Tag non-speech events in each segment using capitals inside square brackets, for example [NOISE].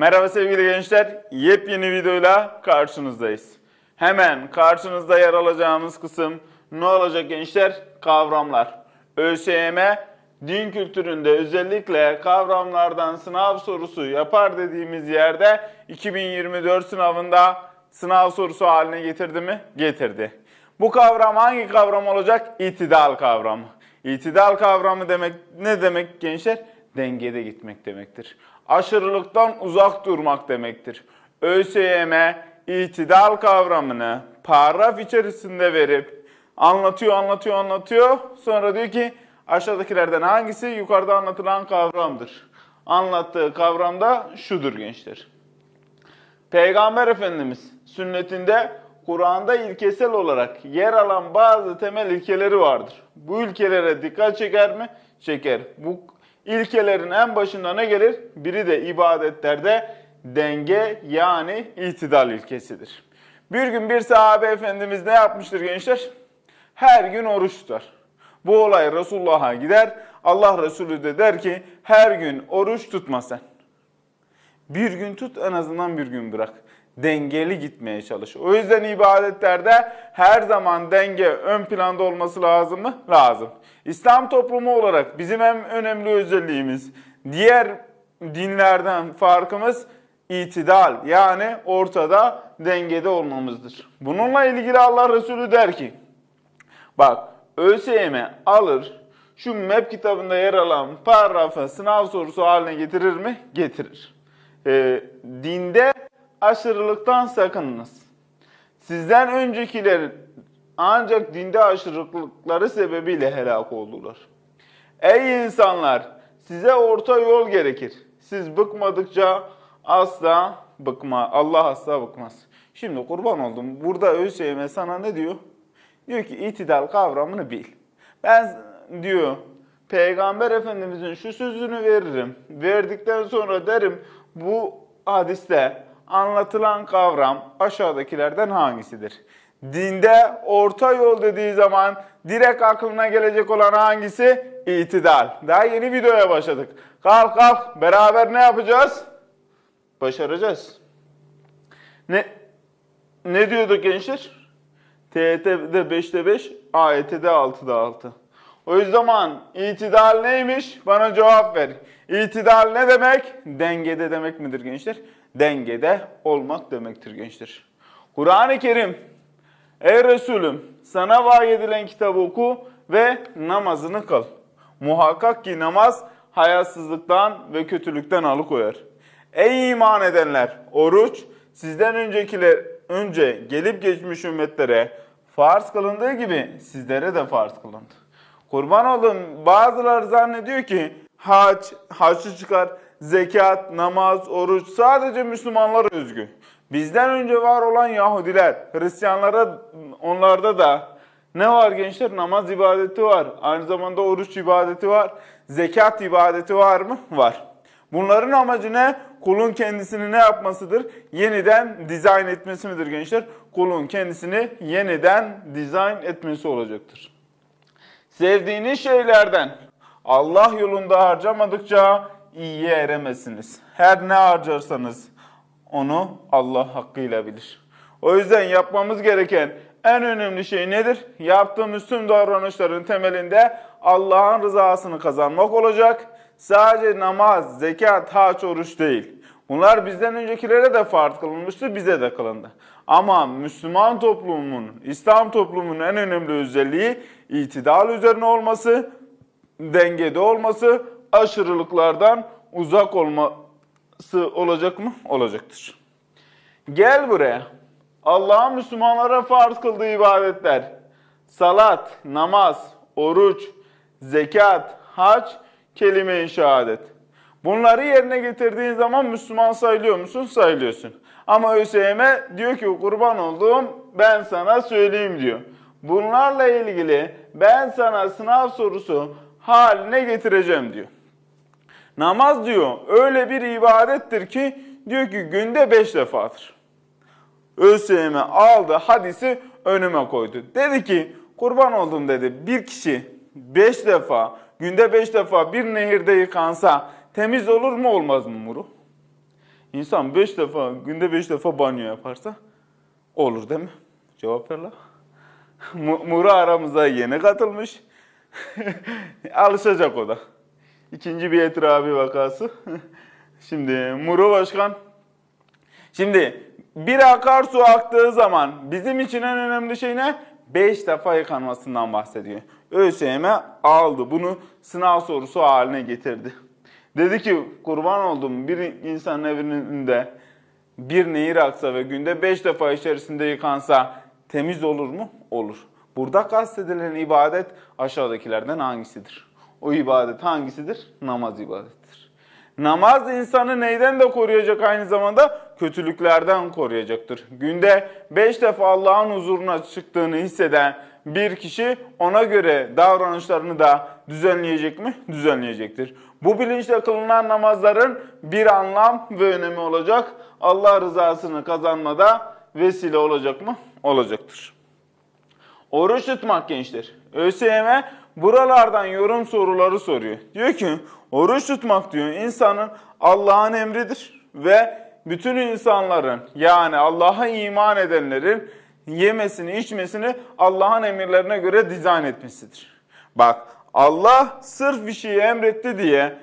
Merhaba sevgili gençler, yepyeni videoyla karşınızdayız. Hemen karşınızda yer alacağımız kısım ne olacak gençler? Kavramlar. ÖSYM din kültüründe özellikle kavramlardan sınav sorusu yapar dediğimiz yerde 2024 sınavında sınav sorusu haline getirdi mi? Getirdi. Bu kavram hangi kavram olacak? İtidal kavramı. İtidal kavramı demek ne demek gençler? Dengede gitmek demektir aşırılıktan uzak durmak demektir. ÖSYM itidal kavramını paragraf içerisinde verip anlatıyor, anlatıyor, anlatıyor. Sonra diyor ki aşağıdakilerden hangisi yukarıda anlatılan kavramdır? Anlattığı kavram da şudur gençler. Peygamber Efendimiz sünnetinde Kur'an'da ilkesel olarak yer alan bazı temel ilkeleri vardır. Bu ilkelere dikkat çeker mi? Çeker. Bu İlkelerin en başında ne gelir? Biri de ibadetlerde denge yani itidal ilkesidir. Bir gün bir sahabe efendimiz ne yapmıştır gençler? Her gün oruç tutar. Bu olay Resulullah'a gider. Allah Resulü de der ki her gün oruç tutma sen. Bir gün tut en azından bir gün bırak dengeli gitmeye çalış. O yüzden ibadetlerde her zaman denge ön planda olması lazım mı? Lazım. İslam toplumu olarak bizim en önemli özelliğimiz, diğer dinlerden farkımız itidal yani ortada dengede olmamızdır. Bununla ilgili Allah Resulü der ki, bak ÖSYM alır, şu MEP kitabında yer alan paragrafa sınav sorusu haline getirir mi? Getirir. E, dinde aşırılıktan sakınınız. Sizden öncekiler ancak dinde aşırılıkları sebebiyle helak oldular. Ey insanlar! Size orta yol gerekir. Siz bıkmadıkça asla bıkma. Allah asla bıkmaz. Şimdi kurban oldum. Burada ÖSYM sana ne diyor? Diyor ki itidal kavramını bil. Ben diyor Peygamber Efendimizin şu sözünü veririm. Verdikten sonra derim bu hadiste Anlatılan kavram aşağıdakilerden hangisidir? Dinde orta yol dediği zaman direkt aklına gelecek olan hangisi? İtidal. Daha yeni videoya başladık. Kalk kalk beraber ne yapacağız? Başaracağız. Ne ne diyorduk gençler? TYT'de 5'te 5, AYT'de e 6'da 6. O zaman itidal neymiş? Bana cevap ver. İtidal ne demek? Dengede demek midir gençler? dengede olmak demektir gençler. Kur'an-ı Kerim, ey Resulüm sana vahy edilen kitabı oku ve namazını kıl. Muhakkak ki namaz hayatsızlıktan ve kötülükten alıkoyar. Ey iman edenler, oruç sizden öncekiler önce gelip geçmiş ümmetlere farz kılındığı gibi sizlere de farz kılındı. Kurban olun bazıları zannediyor ki haç, haçlı çıkar, zekat, namaz, oruç sadece Müslümanlara özgü. Bizden önce var olan Yahudiler, Hristiyanlara onlarda da ne var gençler? Namaz ibadeti var. Aynı zamanda oruç ibadeti var. Zekat ibadeti var mı? Var. Bunların amacı ne? Kulun kendisini ne yapmasıdır? Yeniden dizayn etmesi midir gençler? Kulun kendisini yeniden dizayn etmesi olacaktır. Sevdiğiniz şeylerden Allah yolunda harcamadıkça iyiye eremezsiniz. Her ne harcarsanız onu Allah hakkıyla bilir. O yüzden yapmamız gereken en önemli şey nedir? Yaptığımız tüm davranışların temelinde Allah'ın rızasını kazanmak olacak. Sadece namaz, zekat, haç, oruç değil. Bunlar bizden öncekilere de farz kılınmıştı, bize de kılındı. Ama Müslüman toplumun, İslam toplumunun en önemli özelliği itidal üzerine olması, dengede olması, aşırılıklardan uzak olması olacak mı? Olacaktır. Gel buraya. Allah'ın Müslümanlara farz kıldığı ibadetler, salat, namaz, oruç, zekat, hac, kelime-i şehadet. Bunları yerine getirdiğin zaman Müslüman sayılıyor musun? Sayılıyorsun. Ama ÖSYM diyor ki kurban olduğum ben sana söyleyeyim diyor. Bunlarla ilgili ben sana sınav sorusu haline getireceğim diyor. Namaz diyor öyle bir ibadettir ki diyor ki günde beş defadır. Ölçeğimi aldı hadisi önüme koydu. Dedi ki kurban oldum dedi bir kişi beş defa günde beş defa bir nehirde yıkansa temiz olur mu olmaz mı Muru? İnsan beş defa günde beş defa banyo yaparsa olur değil mi? Cevap ver la. [LAUGHS] Muru aramıza yeni katılmış. [LAUGHS] Alışacak o da. İkinci bir etrafi vakası. [LAUGHS] Şimdi Muru Başkan. Şimdi bir akarsu aktığı zaman bizim için en önemli şey ne? 5 defa yıkanmasından bahsediyor. ÖSYM aldı. Bunu sınav sorusu haline getirdi. Dedi ki kurban oldum bir insanın evinde bir nehir aksa ve günde 5 defa içerisinde yıkansa temiz olur mu? Olur. Burada kastedilen ibadet aşağıdakilerden hangisidir? O ibadet hangisidir? Namaz ibadettir. Namaz insanı neyden de koruyacak aynı zamanda? Kötülüklerden koruyacaktır. Günde beş defa Allah'ın huzuruna çıktığını hisseden bir kişi ona göre davranışlarını da düzenleyecek mi? Düzenleyecektir. Bu bilinçle kılınan namazların bir anlam ve önemi olacak. Allah rızasını kazanmada vesile olacak mı? Olacaktır. Oruç tutmak gençler. ÖSYM buralardan yorum soruları soruyor. Diyor ki oruç tutmak diyor insanın Allah'ın emridir ve bütün insanların yani Allah'a iman edenlerin yemesini içmesini Allah'ın emirlerine göre dizayn etmesidir. Bak Allah sırf bir şeyi emretti diye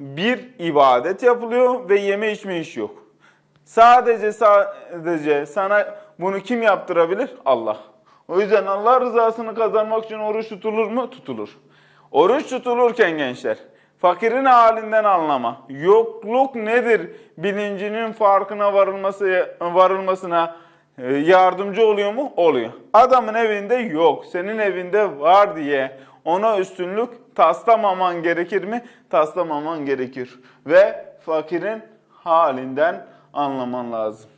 bir ibadet yapılıyor ve yeme içme iş yok. Sadece sadece sana bunu kim yaptırabilir? Allah. O yüzden Allah rızasını kazanmak için oruç tutulur mu? Tutulur. Oruç tutulurken gençler, fakirin halinden anlama, yokluk nedir bilincinin farkına varılması, varılmasına e, yardımcı oluyor mu? Oluyor. Adamın evinde yok, senin evinde var diye ona üstünlük taslamaman gerekir mi? Taslamaman gerekir. Ve fakirin halinden anlaman lazım.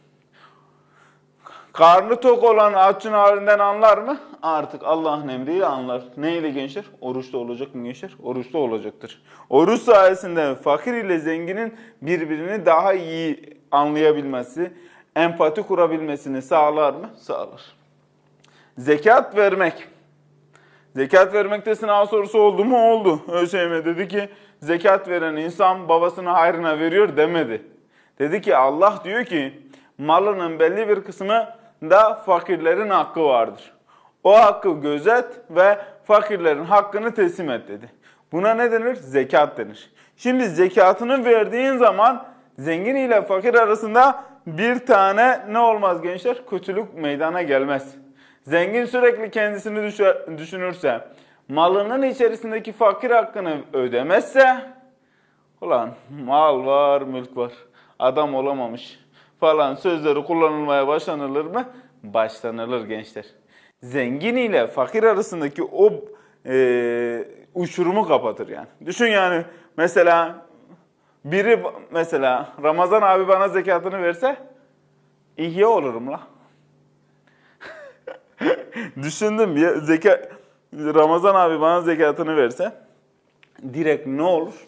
Karnı tok olan açın halinden anlar mı? Artık Allah'ın emriyle anlar. Neyle gençler? Oruçta olacak mı gençler? Oruçta olacaktır. Oruç sayesinde fakir ile zenginin birbirini daha iyi anlayabilmesi, empati kurabilmesini sağlar mı? Sağlar. Zekat vermek. Zekat vermekte sınav sorusu oldu mu? Oldu. ÖSYM dedi ki zekat veren insan babasına hayrına veriyor demedi. Dedi ki Allah diyor ki malının belli bir kısmı da fakirlerin hakkı vardır. O hakkı gözet ve fakirlerin hakkını teslim et dedi. Buna ne denir? Zekat denir. Şimdi zekatını verdiğin zaman zengin ile fakir arasında bir tane ne olmaz gençler? Kötülük meydana gelmez. Zengin sürekli kendisini düşünürse, malının içerisindeki fakir hakkını ödemezse, ulan mal var, mülk var, adam olamamış, falan sözleri kullanılmaya başlanılır mı? Başlanılır gençler. Zengin ile fakir arasındaki o e, uçurumu kapatır yani. Düşün yani mesela biri mesela Ramazan abi bana zekatını verse ihya olurum la. [LAUGHS] Düşündüm ya zeka Ramazan abi bana zekatını verse direkt ne olur?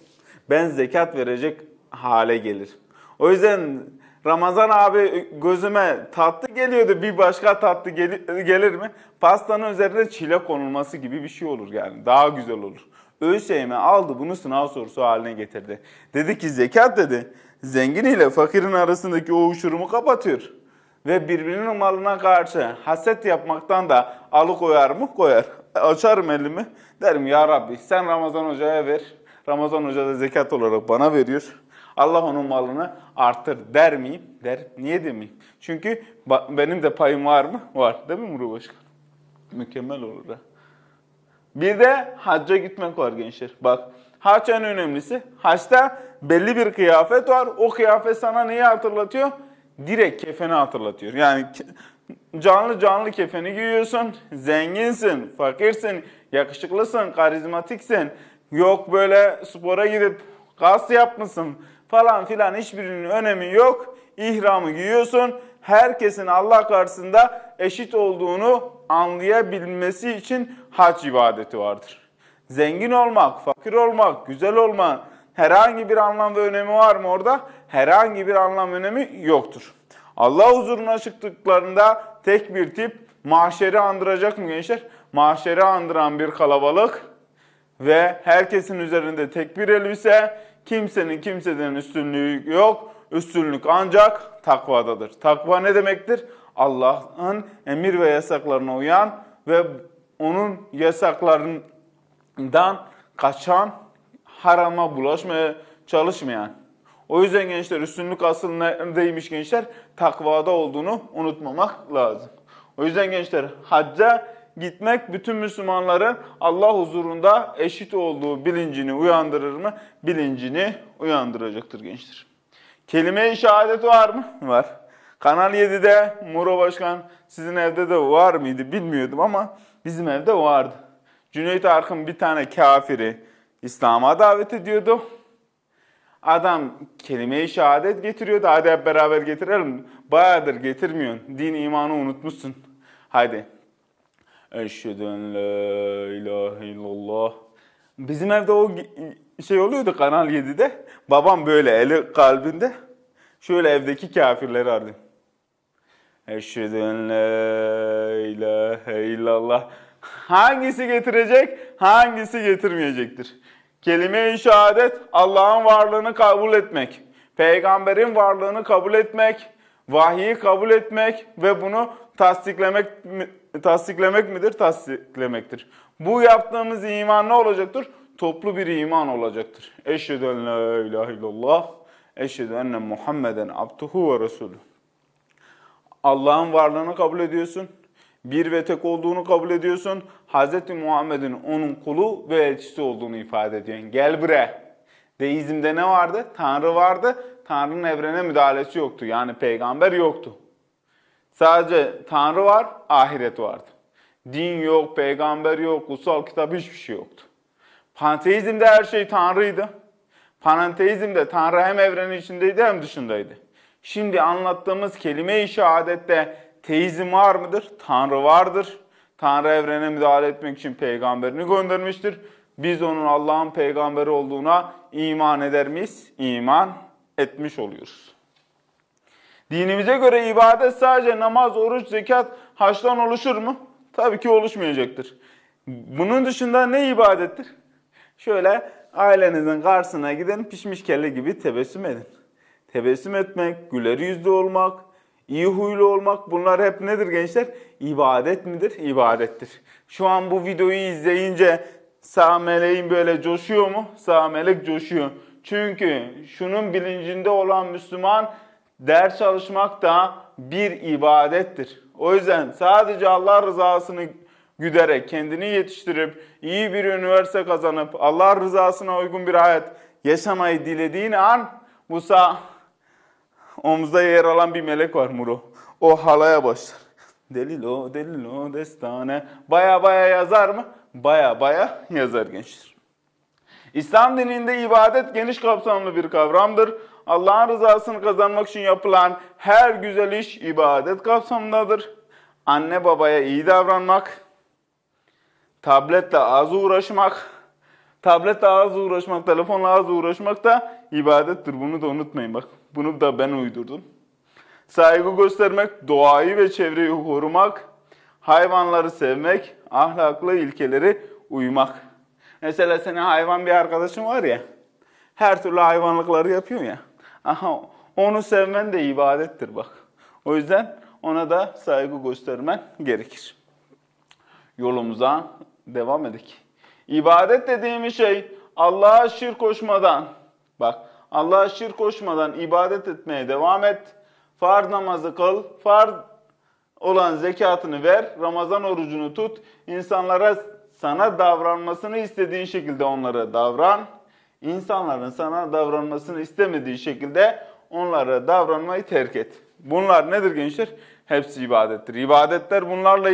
Ben zekat verecek hale gelir. O yüzden Ramazan abi gözüme tatlı geliyordu bir başka tatlı gel- gelir mi? Pastanın üzerine çile konulması gibi bir şey olur yani daha güzel olur. ÖSYM aldı bunu sınav sorusu haline getirdi. Dedi ki zekat dedi zengin ile fakirin arasındaki o uçurumu kapatıyor. Ve birbirinin malına karşı haset yapmaktan da alıkoyar mı koyar. Açarım elimi derim ya Rabbi sen Ramazan Hoca'ya ver. Ramazan Hoca da zekat olarak bana veriyor. Allah onun malını artır der miyim? Der. Niye demeyeyim? Çünkü benim de payım var mı? Var. Değil mi Cumhurbaşkanı? Mükemmel olur da. Bir de hacca gitmek var gençler. Bak haç en önemlisi. Haçta belli bir kıyafet var. O kıyafet sana neyi hatırlatıyor? Direkt kefeni hatırlatıyor. Yani canlı canlı kefeni giyiyorsun. Zenginsin, fakirsin, yakışıklısın, karizmatiksin. Yok böyle spora gidip kas yapmışsın falan filan hiçbirinin önemi yok. İhramı giyiyorsun. Herkesin Allah karşısında eşit olduğunu anlayabilmesi için hac ibadeti vardır. Zengin olmak, fakir olmak, güzel olmak herhangi bir anlam ve önemi var mı orada? Herhangi bir anlam önemi yoktur. Allah huzuruna çıktıklarında tek bir tip mahşeri andıracak mı gençler? Mahşeri andıran bir kalabalık ve herkesin üzerinde tek bir elbise, Kimsenin kimseden üstünlüğü yok. Üstünlük ancak takvadadır. Takva ne demektir? Allah'ın emir ve yasaklarına uyan ve onun yasaklarından kaçan, harama bulaşmaya çalışmayan. O yüzden gençler üstünlük asıl neredeymiş gençler? Takvada olduğunu unutmamak lazım. O yüzden gençler hacca gitmek bütün Müslümanları Allah huzurunda eşit olduğu bilincini uyandırır mı? Bilincini uyandıracaktır gençler. Kelime-i şehadet var mı? Var. Kanal 7'de Muro Başkan sizin evde de var mıydı bilmiyordum ama bizim evde vardı. Cüneyt Arkın bir tane kafiri İslam'a davet ediyordu. Adam kelime-i şehadet getiriyordu. Hadi hep beraber getirelim. Bayağıdır getirmiyorsun. Din imanı unutmuşsun. Hadi Eşhedü en la ilahe illallah. Bizim evde o şey oluyordu Kanal 7'de. Babam böyle eli kalbinde. Şöyle evdeki kafirleri ardı. Eşhedü en la ilahe illallah. Hangisi getirecek, hangisi getirmeyecektir? Kelime-i şehadet Allah'ın varlığını kabul etmek, peygamberin varlığını kabul etmek, vahiyi kabul etmek ve bunu tasdiklemek tasdiklemek midir? Tasdiklemektir. Bu yaptığımız iman ne olacaktır? Toplu bir iman olacaktır. Eşhedü en la ilahe illallah. Eşhedü enne Muhammeden abduhu ve resulü. Allah'ın varlığını kabul ediyorsun. Bir ve tek olduğunu kabul ediyorsun. Hz. Muhammed'in onun kulu ve elçisi olduğunu ifade ediyorsun. Gel bre. Deizmde ne vardı? Tanrı vardı. Tanrı'nın evrene müdahalesi yoktu. Yani peygamber yoktu. Sadece Tanrı var, ahiret vardı. Din yok, peygamber yok, kutsal kitap hiçbir şey yoktu. Panteizmde her şey Tanrı'ydı. Panenteizmde Tanrı hem evrenin içindeydi hem dışındaydı. Şimdi anlattığımız kelime-i şehadette teizm var mıdır? Tanrı vardır. Tanrı evrene müdahale etmek için peygamberini göndermiştir. Biz onun Allah'ın peygamberi olduğuna iman eder miyiz? İman etmiş oluyoruz. Dinimize göre ibadet sadece namaz, oruç, zekat, haçtan oluşur mu? Tabii ki oluşmayacaktır. Bunun dışında ne ibadettir? Şöyle ailenizin karşısına giden pişmiş kelle gibi tebessüm edin. Tebessüm etmek, güler yüzlü olmak, iyi huylu olmak bunlar hep nedir gençler? İbadet midir? İbadettir. Şu an bu videoyu izleyince sağ meleğin böyle coşuyor mu? Sağ melek coşuyor. Çünkü şunun bilincinde olan Müslüman Ders çalışmak da bir ibadettir. O yüzden sadece Allah rızasını güderek, kendini yetiştirip, iyi bir üniversite kazanıp, Allah rızasına uygun bir hayat yaşamayı dilediğin an Musa omuzda yer alan bir melek var Muro. O halaya başlar. Delilo, delilo, destane. Baya baya yazar mı? Baya baya yazar gençler. İslam dininde ibadet geniş kapsamlı bir kavramdır. Allah'ın rızasını kazanmak için yapılan her güzel iş ibadet kapsamındadır. Anne babaya iyi davranmak, tabletle az uğraşmak, tabletle az uğraşmak, telefonla az uğraşmak da ibadettir. Bunu da unutmayın bak. Bunu da ben uydurdum. Saygı göstermek, doğayı ve çevreyi korumak, hayvanları sevmek, ahlaklı ilkeleri uymak. Mesela senin hayvan bir arkadaşın var ya, her türlü hayvanlıkları yapıyor ya. Aha, onu sevmen de ibadettir bak. O yüzden ona da saygı göstermen gerekir. Yolumuza devam edik. İbadet dediğimiz şey Allah'a şirk koşmadan, bak Allah'a şirk koşmadan ibadet etmeye devam et. Farz namazı kıl, farz olan zekatını ver, Ramazan orucunu tut. insanlara sana davranmasını istediğin şekilde onlara davran insanların sana davranmasını istemediği şekilde onlara davranmayı terk et. Bunlar nedir gençler? Hepsi ibadettir. İbadetler bunlarla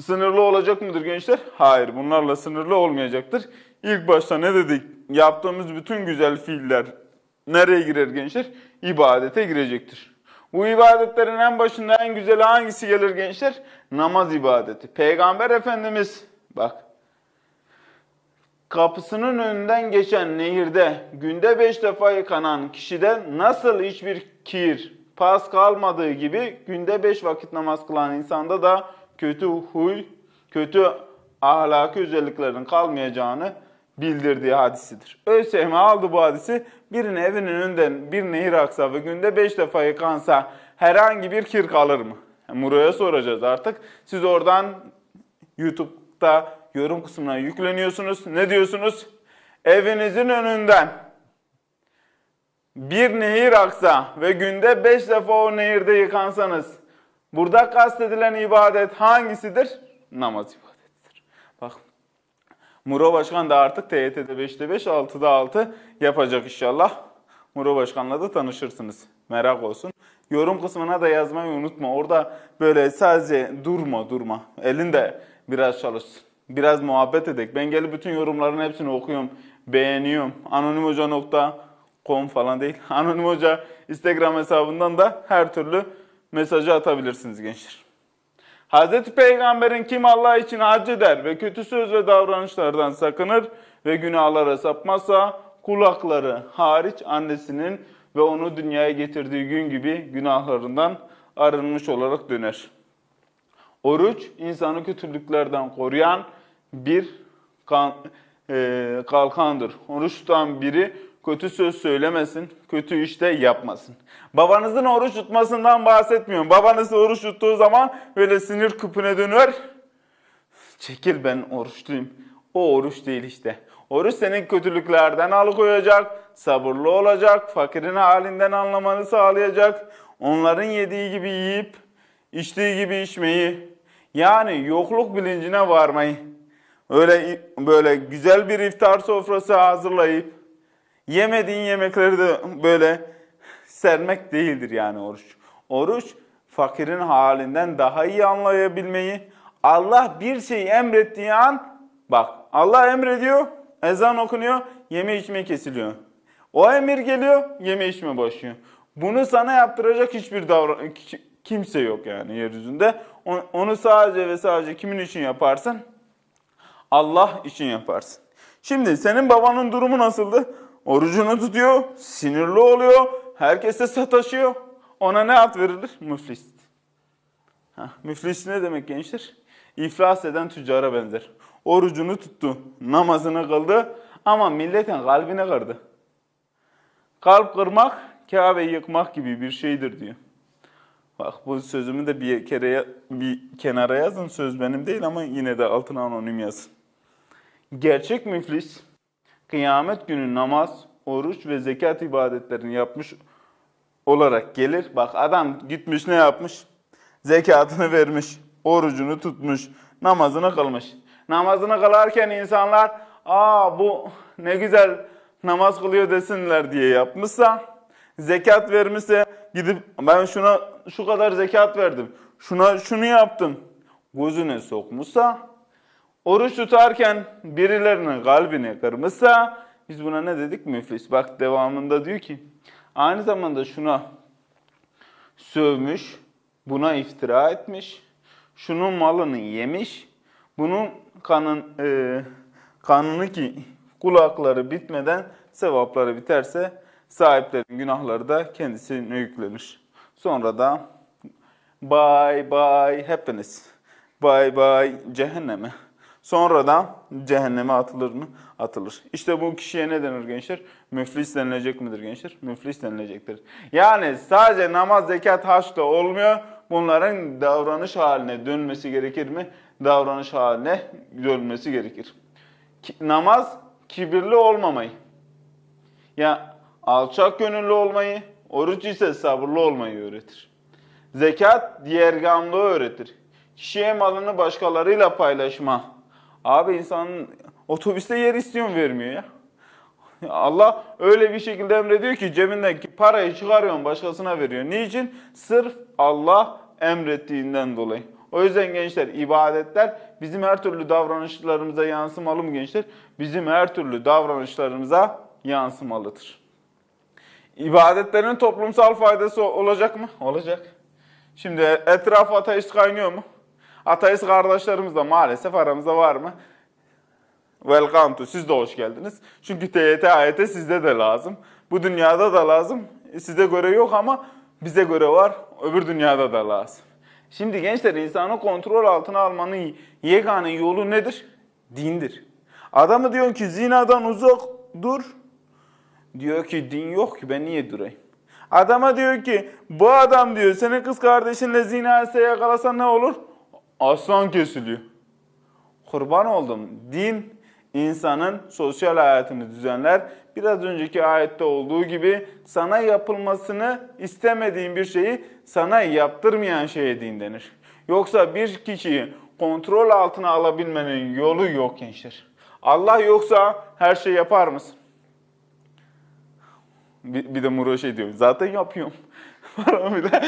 sınırlı olacak mıdır gençler? Hayır, bunlarla sınırlı olmayacaktır. İlk başta ne dedik? Yaptığımız bütün güzel fiiller nereye girer gençler? İbadete girecektir. Bu ibadetlerin en başında en güzeli hangisi gelir gençler? Namaz ibadeti. Peygamber Efendimiz bak kapısının önünden geçen nehirde günde beş defa yıkanan kişide nasıl hiçbir kir, pas kalmadığı gibi günde beş vakit namaz kılan insanda da kötü huy, kötü ahlaki özelliklerin kalmayacağını bildirdiği hadisidir. ÖSYM aldı bu hadisi. Birinin evinin önünden bir nehir aksa ve günde beş defa yıkansa herhangi bir kir kalır mı? Muraya soracağız artık. Siz oradan YouTube'da yorum kısmına yükleniyorsunuz. Ne diyorsunuz? Evinizin önünden bir nehir aksa ve günde beş defa o nehirde yıkansanız burada kastedilen ibadet hangisidir? Namaz ibadetidir. Bak Muro Başkan da artık TYT'de 5'te 5, 6'da 6 yapacak inşallah. Muro Başkan'la da tanışırsınız. Merak olsun. Yorum kısmına da yazmayı unutma. Orada böyle sadece durma durma. elinde biraz çalışsın biraz muhabbet edek. Ben gelip bütün yorumların hepsini okuyorum, beğeniyorum. Anonimhoca.com falan değil. [LAUGHS] Anonim Hoca Instagram hesabından da her türlü mesajı atabilirsiniz gençler. Hz. Peygamber'in kim Allah için hac eder ve kötü söz ve davranışlardan sakınır ve günahlara sapmazsa kulakları hariç annesinin ve onu dünyaya getirdiği gün gibi günahlarından arınmış olarak döner. Oruç insanı kötülüklerden koruyan bir kan, e, kalkandır. Oruç tutan biri kötü söz söylemesin, kötü işte yapmasın. Babanızın oruç tutmasından bahsetmiyorum. Babanız oruç tuttuğu zaman böyle sinir küpüne dönür. Çekil ben oruçluyum. O oruç değil işte. Oruç senin kötülüklerden alıkoyacak, sabırlı olacak, fakirin halinden anlamanı sağlayacak. Onların yediği gibi yiyip, içtiği gibi içmeyi, yani yokluk bilincine varmayı öyle böyle güzel bir iftar sofrası hazırlayıp yemediğin yemekleri de böyle sermek değildir yani oruç. Oruç fakirin halinden daha iyi anlayabilmeyi, Allah bir şeyi emrettiği an bak Allah emrediyor, ezan okunuyor, yeme içme kesiliyor. O emir geliyor, yeme içme başlıyor. Bunu sana yaptıracak hiçbir davran kimse yok yani yeryüzünde. Onu sadece ve sadece kimin için yaparsın? Allah için yaparsın. Şimdi senin babanın durumu nasıldı? Orucunu tutuyor, sinirli oluyor, herkese sataşıyor. Ona ne at verilir? Müflis. Ha, müflis ne demek gençler? İflas eden tüccara benzer. Orucunu tuttu, namazını kıldı ama milletin kalbine kırdı. Kalp kırmak, Kabe'yi yıkmak gibi bir şeydir diyor. Bak bu sözümü de bir kere bir kenara yazın. Söz benim değil ama yine de altına anonim yazın. Gerçek müflis kıyamet günü namaz, oruç ve zekat ibadetlerini yapmış olarak gelir. Bak adam gitmiş ne yapmış? Zekatını vermiş, orucunu tutmuş, namazını kılmış. Namazını kılarken insanlar aa bu ne güzel namaz kılıyor desinler diye yapmışsa, zekat vermişse gidip ben şuna şu kadar zekat verdim, şuna şunu yaptım gözüne sokmuşsa Oruç tutarken birilerinin kalbini kırmışsa biz buna ne dedik? Müflis. Bak devamında diyor ki aynı zamanda şuna sövmüş, buna iftira etmiş, şunun malını yemiş, bunun kanın e, kanını ki kulakları bitmeden sevapları biterse sahiplerin günahları da kendisine yüklenir. Sonra da bye bye happiness, bye bye cehenneme. Sonra da cehenneme atılır mı? Atılır. İşte bu kişiye ne denir gençler? Müflis denilecek midir gençler? Müflis denilecektir. Yani sadece namaz, zekat, haçla olmuyor. Bunların davranış haline dönmesi gerekir mi? Davranış haline dönmesi gerekir. Ki, namaz, kibirli olmamayı. Ya alçak gönüllü olmayı, oruç ise sabırlı olmayı öğretir. Zekat, diğer diğergamlığı öğretir. Kişiye malını başkalarıyla paylaşma Abi insanın otobüste yer istiyor vermiyor ya? Allah öyle bir şekilde emrediyor ki cebindeki parayı çıkarıyorsun başkasına veriyor. Niçin? Sırf Allah emrettiğinden dolayı. O yüzden gençler ibadetler bizim her türlü davranışlarımıza yansımalı mı gençler? Bizim her türlü davranışlarımıza yansımalıdır. İbadetlerin toplumsal faydası olacak mı? Olacak. Şimdi etraf ateist kaynıyor mu? Ateist kardeşlerimiz de maalesef aramızda var mı? Welcome to. Siz de hoş geldiniz. Çünkü TYT, AYT sizde de lazım. Bu dünyada da lazım. Size göre yok ama bize göre var. Öbür dünyada da lazım. Şimdi gençler insanı kontrol altına almanın yegane yolu nedir? Dindir. Adamı diyorsun ki zinadan uzak dur. Diyor ki din yok ki ben niye durayım? Adama diyor ki bu adam diyor senin kız kardeşinle zina etse yakalasan ne olur? aslan kesiliyor. Kurban oldum. Din insanın sosyal hayatını düzenler. Biraz önceki ayette olduğu gibi sana yapılmasını istemediğin bir şeyi sana yaptırmayan şeye din denir. Yoksa bir kişiyi kontrol altına alabilmenin yolu yok gençler. Allah yoksa her şey yapar mısın? Bir, bir de Muro şey diyor. Zaten yapıyorum. [LAUGHS] Falan bir de.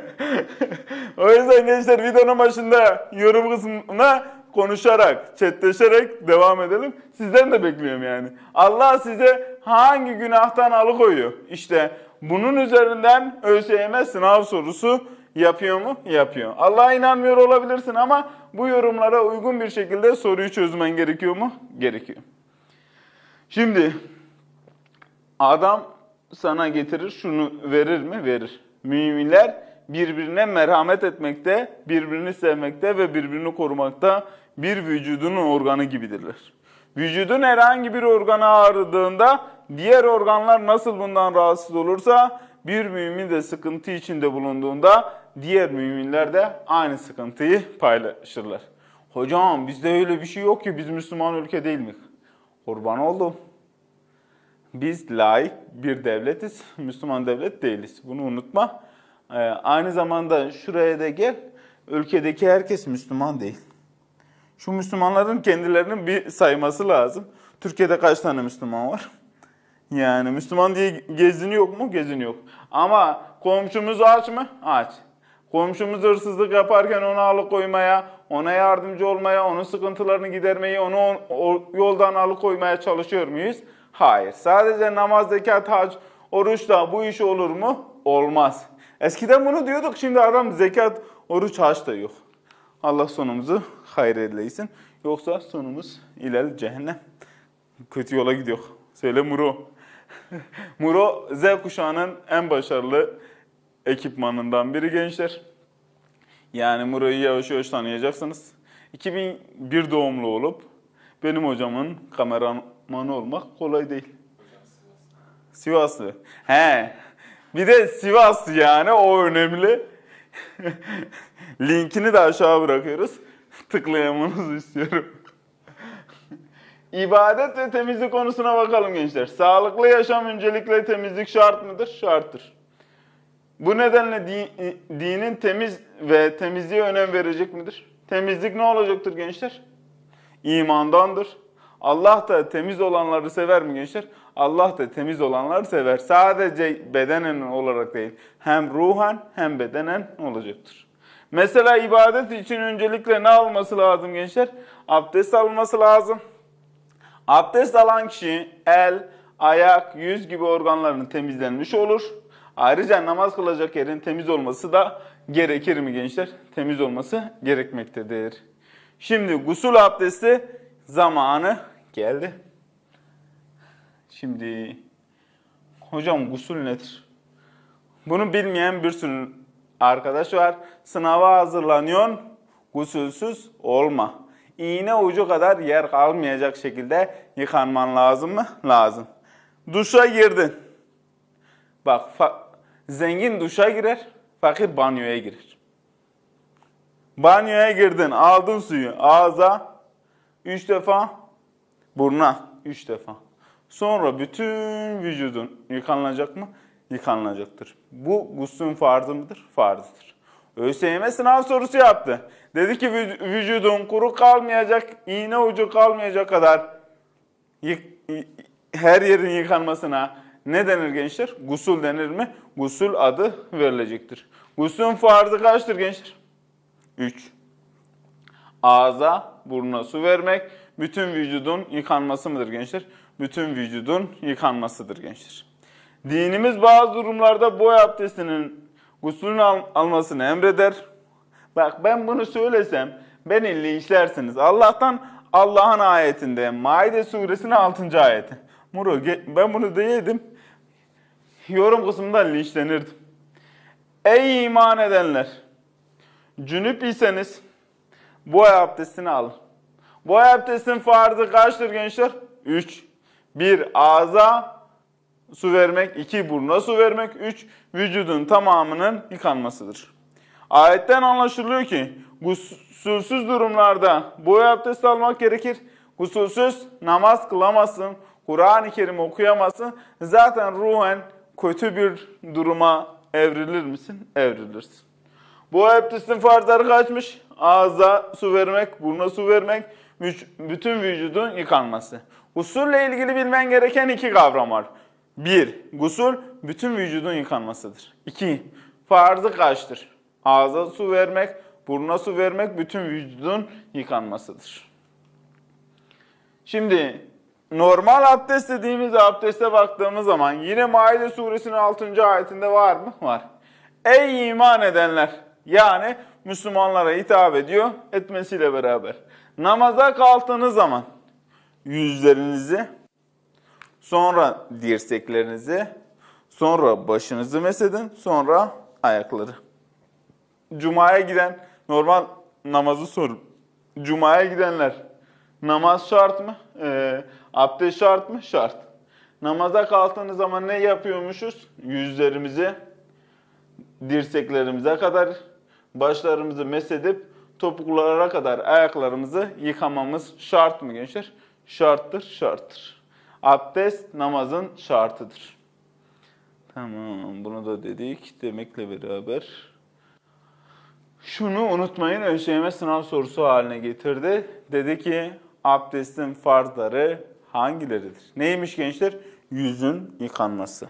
[LAUGHS] [LAUGHS] o yüzden gençler videonun başında yorum kısmına konuşarak, chatleşerek devam edelim. Sizden de bekliyorum yani. Allah size hangi günahtan alıkoyuyor? İşte bunun üzerinden ÖSYM sınav sorusu yapıyor mu? Yapıyor. Allah'a inanmıyor olabilirsin ama bu yorumlara uygun bir şekilde soruyu çözmen gerekiyor mu? Gerekiyor. Şimdi adam sana getirir şunu verir mi? Verir. Müminler birbirine merhamet etmekte, birbirini sevmekte ve birbirini korumakta bir vücudun organı gibidirler. Vücudun herhangi bir organı ağrıdığında diğer organlar nasıl bundan rahatsız olursa bir mümin de sıkıntı içinde bulunduğunda diğer müminler de aynı sıkıntıyı paylaşırlar. Hocam bizde öyle bir şey yok ki biz Müslüman ülke değil mi? Kurban oldum. Biz laik bir devletiz, Müslüman devlet değiliz. Bunu unutma. Ee, aynı zamanda şuraya da gel, ülkedeki herkes Müslüman değil. Şu Müslümanların kendilerinin bir sayması lazım. Türkiye'de kaç tane Müslüman var? Yani Müslüman diye gezini yok mu? Gezini yok. Ama komşumuz aç mı? Aç. Komşumuz hırsızlık yaparken onu alıkoymaya, ona yardımcı olmaya, onun sıkıntılarını gidermeyi, onu o, yoldan alıkoymaya çalışıyor muyuz? Hayır. Sadece namaz, zekat, hac, oruçla bu iş olur mu? Olmaz. Eskiden bunu diyorduk şimdi adam zekat, oruç, haç da yok. Allah sonumuzu hayır edileysin. Yoksa sonumuz ilel cehennem. Kötü yola gidiyor. Söyle Muro. [LAUGHS] Muro Z kuşağının en başarılı ekipmanından biri gençler. Yani Muro'yu yavaş yavaş tanıyacaksınız. 2001 doğumlu olup benim hocamın kameramanı olmak kolay değil. Sivaslı. He. Bir de Sivas yani o önemli. [LAUGHS] Linkini de aşağı bırakıyoruz. [LAUGHS] Tıklayamanızı istiyorum. [LAUGHS] İbadet ve temizlik konusuna bakalım gençler. Sağlıklı yaşam öncelikle temizlik şart mıdır? Şarttır. Bu nedenle din, dinin temiz ve temizliğe önem verecek midir? Temizlik ne olacaktır gençler? İmandandır. Allah da temiz olanları sever mi gençler? Allah da temiz olanlar sever. Sadece bedenen olarak değil, hem ruhan hem bedenen olacaktır. Mesela ibadet için öncelikle ne alması lazım gençler? Abdest alması lazım. Abdest alan kişi el, ayak, yüz gibi organların temizlenmiş olur. Ayrıca namaz kılacak yerin temiz olması da gerekir mi gençler? Temiz olması gerekmektedir. Şimdi gusül abdesti zamanı geldi. Şimdi hocam gusül nedir? Bunu bilmeyen bir sürü arkadaş var. Sınava hazırlanıyorsun, gusülsüz olma. İğne ucu kadar yer kalmayacak şekilde yıkanman lazım mı? Lazım. Duşa girdin. Bak zengin duşa girer, fakir banyoya girer. Banyoya girdin, aldın suyu ağza, üç defa, burna, üç defa. Sonra bütün vücudun yıkanılacak mı? Yıkanılacaktır. Bu guslün farzı mıdır? Farzdır. ÖSYM sınav sorusu yaptı. Dedi ki vücudun kuru kalmayacak, iğne ucu kalmayacak kadar her yerin yıkanmasına ne denir gençler? Gusul denir mi? Gusul adı verilecektir. Gusulün farzı kaçtır gençler? 3. Ağza, burnuna su vermek bütün vücudun yıkanması mıdır gençler? bütün vücudun yıkanmasıdır gençler. Dinimiz bazı durumlarda boy abdestinin gusülünü al almasını emreder. Bak ben bunu söylesem beni linçlersiniz. Allah'tan Allah'ın ayetinde Maide suresinin 6. ayeti. Muro ben bunu değildim. Yorum kısmında linçlenirdim. Ey iman edenler! Cünüp iseniz boy abdestini alın. Boy abdestin farzı kaçtır gençler? 3. Bir ağza su vermek, iki burna su vermek, üç vücudun tamamının yıkanmasıdır. Ayetten anlaşılıyor ki gusulsüz durumlarda boy abdesti almak gerekir. Gusulsüz namaz kılamazsın, Kur'an-ı Kerim okuyamazsın. Zaten ruhen kötü bir duruma evrilir misin? Evrilirsin. Bu abdestin farzları kaçmış? Ağza su vermek, buruna su vermek, bütün vücudun yıkanması. Gusulle ilgili bilmen gereken iki kavram var. Bir, Gusul bütün vücudun yıkanmasıdır. İki, Farzı kaçtır. Ağza su vermek, buruna su vermek bütün vücudun yıkanmasıdır. Şimdi normal abdest dediğimiz abdeste baktığımız zaman yine Maide suresinin 6. ayetinde var mı? Var. Ey iman edenler! Yani Müslümanlara hitap ediyor etmesiyle beraber. Namaza kalktığınız zaman yüzlerinizi, sonra dirseklerinizi, sonra başınızı mesedin, sonra ayakları. Cuma'ya giden normal namazı sorun. Cuma'ya gidenler namaz şart mı? E, abdest şart mı? Şart. Namaza kalktığınız zaman ne yapıyormuşuz? Yüzlerimizi dirseklerimize kadar, başlarımızı mesedip topuklara kadar ayaklarımızı yıkamamız şart mı gençler? şarttır, şarttır. Abdest namazın şartıdır. Tamam, bunu da dedik. Demekle beraber şunu unutmayın ÖSYM sınav sorusu haline getirdi. Dedi ki abdestin farzları hangileridir? Neymiş gençler? Yüzün yıkanması.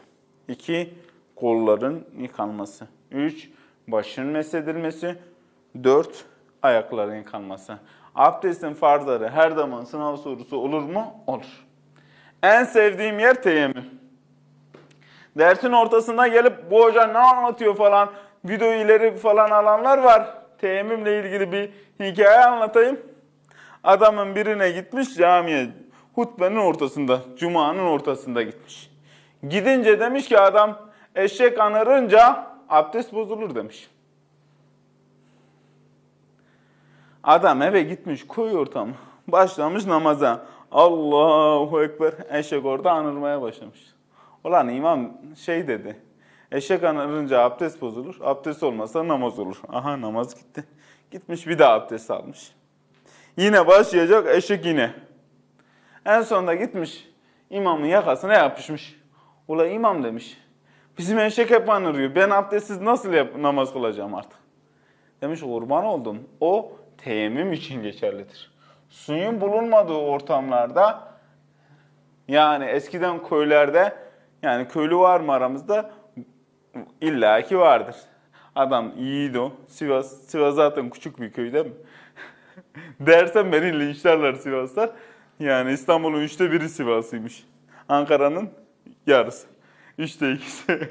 2. Kolların yıkanması. 3. Başın mesedilmesi. 4. Ayakların yıkanması. Abdestin farzları her zaman sınav sorusu olur mu? Olur. En sevdiğim yer teyemmüm. Dersin ortasına gelip bu hoca ne anlatıyor falan, video ileri falan alanlar var. Teyemmümle ilgili bir hikaye anlatayım. Adamın birine gitmiş camiye, hutbenin ortasında, cumanın ortasında gitmiş. Gidince demiş ki adam eşek anırınca abdest bozulur demiş. Adam eve gitmiş koy ortam Başlamış namaza. Allahu Ekber. Eşek orada anırmaya başlamış. Ulan imam şey dedi. Eşek anırınca abdest bozulur. Abdest olmasa namaz olur. Aha namaz gitti. Gitmiş bir daha abdest almış. Yine başlayacak eşek yine. En sonunda gitmiş imamın yakasına yapışmış. Ula imam demiş. Bizim eşek hep anırıyor. Ben abdestsiz nasıl yap namaz kılacağım artık? Demiş kurban oldun O teyemmüm için geçerlidir. Suyun bulunmadığı ortamlarda yani eskiden köylerde yani köylü var mı aramızda? İllaki vardır. Adam yiğidi o. Sivas, Sivas zaten küçük bir köy değil mi? [LAUGHS] Dersen beni linçlerler Sivaslar. Yani İstanbul'un üçte biri Sivas'ıymış. Ankara'nın yarısı. Üçte ikisi. [LAUGHS]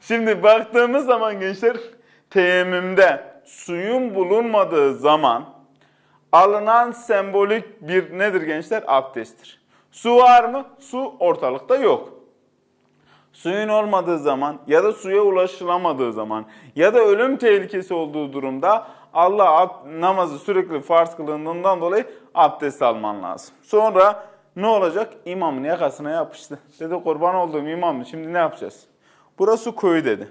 Şimdi baktığımız zaman gençler teyemmümde suyun bulunmadığı zaman alınan sembolik bir nedir gençler? Abdesttir. Su var mı? Su ortalıkta yok. Suyun olmadığı zaman ya da suya ulaşılamadığı zaman ya da ölüm tehlikesi olduğu durumda Allah namazı sürekli farz kılındığından dolayı abdest alman lazım. Sonra ne olacak? İmamın yakasına yapıştı. Dedi kurban olduğum imam şimdi ne yapacağız? Burası koyu dedi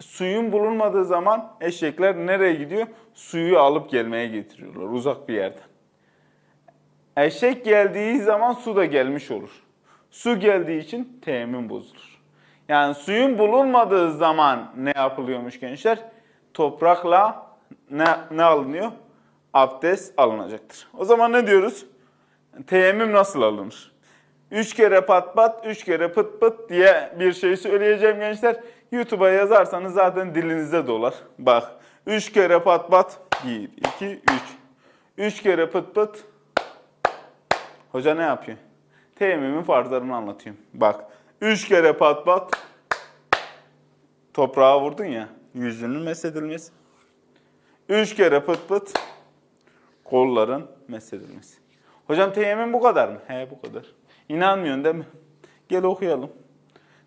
suyun bulunmadığı zaman eşekler nereye gidiyor? Suyu alıp gelmeye getiriyorlar uzak bir yerden. Eşek geldiği zaman su da gelmiş olur. Su geldiği için temin bozulur. Yani suyun bulunmadığı zaman ne yapılıyormuş gençler? Toprakla ne, ne alınıyor? Abdest alınacaktır. O zaman ne diyoruz? Teyemmüm nasıl alınır? Üç kere pat pat, üç kere pıt pıt diye bir şey söyleyeceğim gençler. YouTube'a yazarsanız zaten dilinizde dolar. Bak 3 kere pat pat 1, 2, 3. 3 kere pıt pıt. Hoca ne yapıyor? Teyemmimin farzlarını anlatıyorum. Bak 3 kere pat pat. Toprağa vurdun ya yüzünün mesedilmesi. 3 kere pıt pıt. Kolların mesedilmesi. Hocam teyemmüm bu kadar mı? He bu kadar. İnanmıyorsun değil mi? Gel okuyalım.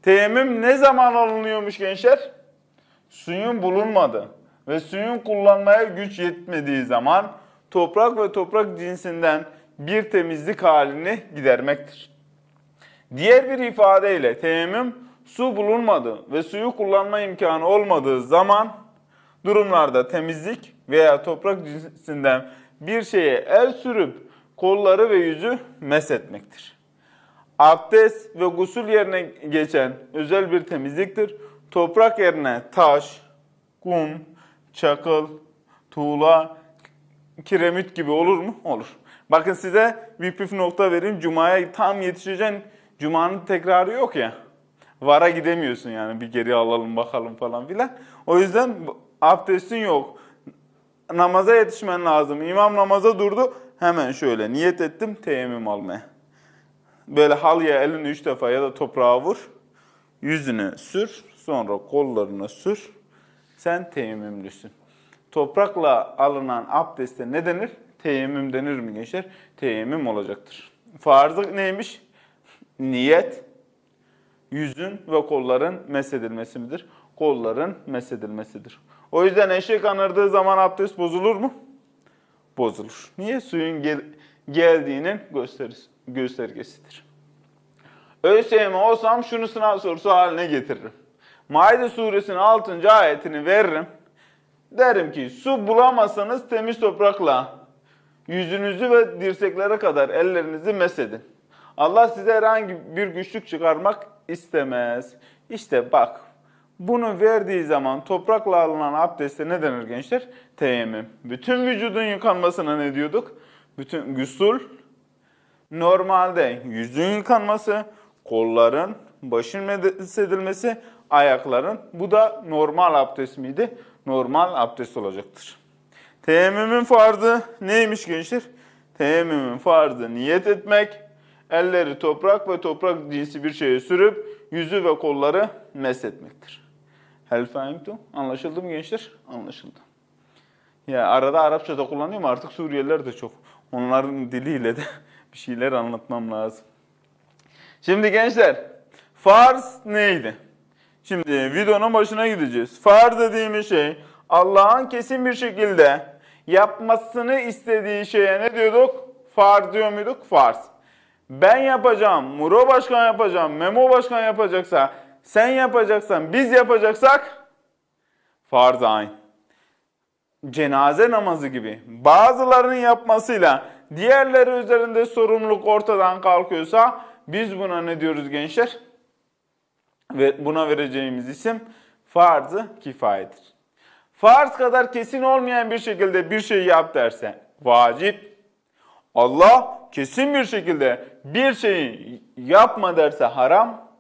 Teyemmüm ne zaman alınıyormuş gençler? Suyun bulunmadı ve suyun kullanmaya güç yetmediği zaman toprak ve toprak cinsinden bir temizlik halini gidermektir. Diğer bir ifadeyle teyemmüm su bulunmadı ve suyu kullanma imkanı olmadığı zaman durumlarda temizlik veya toprak cinsinden bir şeye el sürüp kolları ve yüzü etmektir abdest ve gusül yerine geçen özel bir temizliktir. Toprak yerine taş, kum, çakıl, tuğla, kiremit gibi olur mu? Olur. Bakın size bir püf nokta vereyim. Cuma'ya tam yetişeceksin. Cuma'nın tekrarı yok ya. Vara gidemiyorsun yani bir geri alalım bakalım falan filan. O yüzden abdestin yok. Namaza yetişmen lazım. İmam namaza durdu. Hemen şöyle niyet ettim teyemmüm almaya böyle halıya elini üç defa ya da toprağa vur. Yüzüne sür, sonra kollarına sür. Sen teyemmümlüsün. Toprakla alınan abdeste ne denir? Teyemmüm denir mi gençler? Teyemmüm olacaktır. Farzı neymiş? Niyet, yüzün ve kolların mesedilmesi midir? Kolların mesedilmesidir. O yüzden eşek anırdığı zaman abdest bozulur mu? Bozulur. Niye? Suyun gel geldiğinin gösterisi göstergesidir. Ölseyim olsam şunu sınav sorusu haline getiririm. Maide suresinin 6. ayetini veririm. Derim ki su bulamasanız temiz toprakla yüzünüzü ve dirseklere kadar ellerinizi mesedin. Allah size herhangi bir güçlük çıkarmak istemez. İşte bak bunu verdiği zaman toprakla alınan abdeste ne denir gençler? Teyemmüm. Bütün vücudun yıkanmasına ne diyorduk? Bütün güsul Normalde yüzün yıkanması, kolların, başın mesedilmesi, ayakların. Bu da normal abdest miydi? Normal abdest olacaktır. Teyemmümün farzı neymiş gençler? Teyemmümün farzı niyet etmek, elleri toprak ve toprak cinsi bir şeye sürüp yüzü ve kolları meshetmektir. Hel fahimtum? Anlaşıldı mı gençler? Anlaşıldı. Ya arada Arapça da kullanıyor mu? artık Suriyeliler de çok. Onların diliyle de bir şeyler anlatmam lazım. Şimdi gençler, farz neydi? Şimdi videonun başına gideceğiz. Farz dediğimiz şey Allah'ın kesin bir şekilde yapmasını istediği şeye ne diyorduk? Farz diyor muyduk? Farz. Ben yapacağım, Muro Başkan yapacağım, Memo Başkan yapacaksa, sen yapacaksan, biz yapacaksak farz aynı. Cenaze namazı gibi bazılarının yapmasıyla diğerleri üzerinde sorumluluk ortadan kalkıyorsa biz buna ne diyoruz gençler? Ve buna vereceğimiz isim farz-ı kifayedir. Farz kadar kesin olmayan bir şekilde bir şey yap dersen, vacip. Allah kesin bir şekilde bir şeyi yapma derse haram.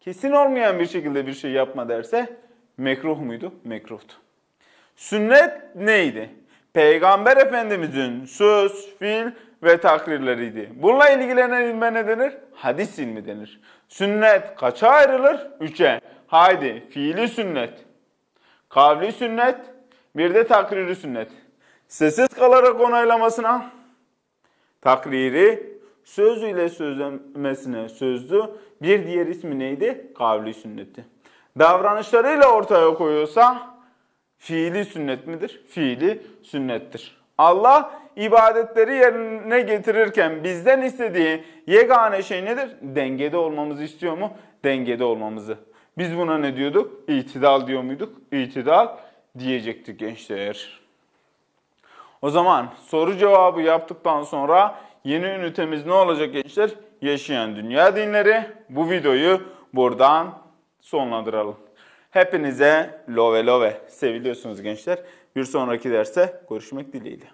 Kesin olmayan bir şekilde bir şey yapma derse mekruh muydu? Mekruhtu. Sünnet neydi? Peygamber Efendimizin söz, fiil ve takrirleriydi. Bununla ilgilenen ilme ne denir? Hadis ilmi denir. Sünnet kaça ayrılır? Üçe. Haydi fiili sünnet, kavli sünnet, bir de takriri sünnet. Sessiz kalarak onaylamasına, takriri, sözüyle sözlemesine sözlü, bir diğer ismi neydi? Kavli sünneti. Davranışlarıyla ortaya koyuyorsa Fiili sünnet midir? Fiili sünnettir. Allah ibadetleri yerine getirirken bizden istediği yegane şey nedir? Dengede olmamızı istiyor mu? Dengede olmamızı. Biz buna ne diyorduk? İtidal diyor muyduk? İtidal diyecektik gençler. O zaman soru cevabı yaptıktan sonra yeni ünitemiz ne olacak gençler? Yaşayan Dünya Dinleri. Bu videoyu buradan sonlandıralım. Hepinize love love seviliyorsunuz gençler. Bir sonraki derse görüşmek dileğiyle.